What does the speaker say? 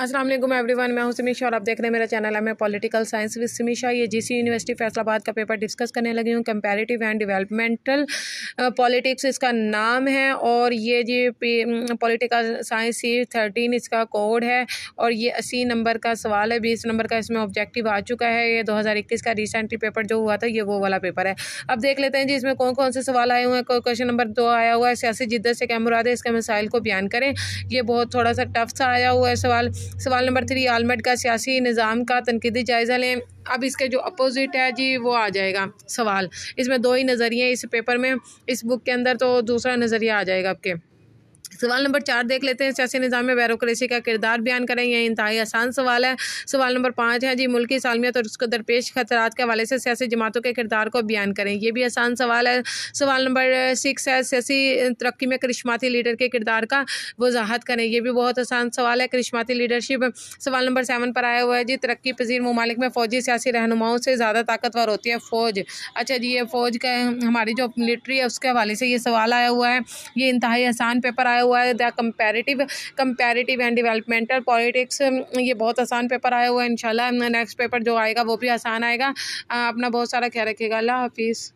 अस्सलाम वालेकुम एवरीवन मैं हूं सिमीशा और आप देख रहे हैं मेरा चैनल है मैं पॉलिटिकल साइंस विद सिमीशा ये जीसी यूनिवर्सिटी फैसलाबाद का पेपर डिस्कस करने लगी हूं कंपैरेटिव एंड डेवलपमेंटल पॉलिटिक्स इसका नाम है और ये G political science C thirteen इसका कोड है और ये अस्सी नंबर का सवाल है बीस नंबर का इसमें ऑब्जेक्टिव आ चुका है ये दो का रिसेंटली पेपर जो हुआ था ये वो वाला पेपर है अब देख लेते हैं जी इसमें कौन कौन से सवाल आए हुए हैं क्वेश्चन नंबर दो आया हुआ है सियासी जिद्दत से क्या मुराद है इसके मसाइल को बयान करें ये बहुत थोड़ा सा टफ सा आया हुआ है सवाल सवाल नंबर थ्री आलमेट का सियासी निज़ाम का तनकीदी जायज़ा लें अब इसके जो अपोज़िट है जी वो आ जाएगा सवाल इसमें दो ही नज़रिए इस पेपर में इस बुक के अंदर तो दूसरा नज़रिया आ जाएगा आपके सवाल नंबर चार देख लेते हैं सियासी निज़ाम में बैरोक्रेसी का किरदार बयान करें यह इंतहाई आसान सवाल है सवाल नंबर पाँच है जी मुल्की सालमियत और उसको दरपेश खतरात के हवाले से सियासी जमातों के किरदार को बयान करें यह भी आसान सवाल है सवाल नंबर सिक्स है सियासी तरक्की में करिश्माती लीडर के किरदार का वजाहत करें यह भी बहुत आसान सवाल है करिश्माती लीडरशिप सवाल नंबर सेवन पर आया हुआ है जी तरक्की पजीर ममालिक में फ़ौजी सियासी रहनुमाओं से ज़्यादा ताकतवर होती है फ़ौज अच्छा जी ये फ़ौज का हमारी जो मिलिट्री है उसके हवाले से ये सवाल आया हुआ है ये इंतहाई आसान पेपर आया हुआ हुआ है the comparative comparative and developmental politics ये बहुत आसान पेपर आया हुआ है इन नेक्स्ट पेपर जो आएगा वो भी आसान आएगा अपना बहुत सारा ख्याल रखिएगा अल्लाह हाफिज़